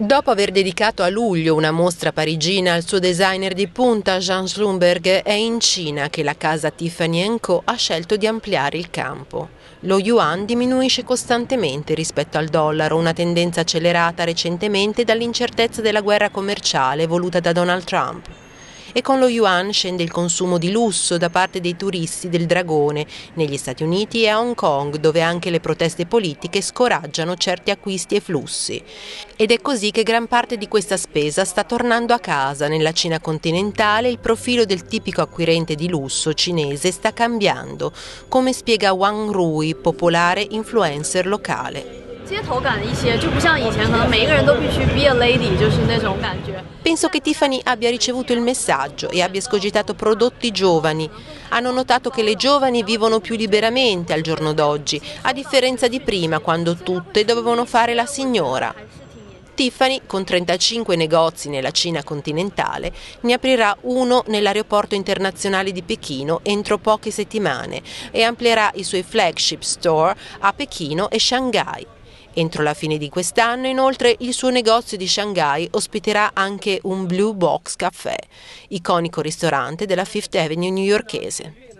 Dopo aver dedicato a luglio una mostra parigina al suo designer di punta Jean Schlumberg, è in Cina che la casa Tiffany Co. ha scelto di ampliare il campo. Lo yuan diminuisce costantemente rispetto al dollaro, una tendenza accelerata recentemente dall'incertezza della guerra commerciale voluta da Donald Trump e con lo yuan scende il consumo di lusso da parte dei turisti del dragone negli Stati Uniti e a Hong Kong dove anche le proteste politiche scoraggiano certi acquisti e flussi. Ed è così che gran parte di questa spesa sta tornando a casa. Nella Cina continentale il profilo del tipico acquirente di lusso cinese sta cambiando, come spiega Wang Rui, popolare influencer locale. 街头感一些，就不像以前可能每一个人都必须 be a lady，就是那种感觉。Penso che Tiffany abbia ricevuto il messaggio e abbia escogitato prodotti giovani. Hanno notato che le giovani vivono più liberamente al giorno d'oggi, a differenza di prima quando tutte dovevano fare la signora. Tiffany, con 35 negozi nella Cina continentale, ne aprirà uno nell'aeroporto internazionale di Pechino entro poche settimane e amplierà i suoi flagship store a Pechino e Shanghai. Entro la fine di quest'anno inoltre il suo negozio di Shanghai ospiterà anche un Blue Box Café, iconico ristorante della Fifth Avenue newyorkese.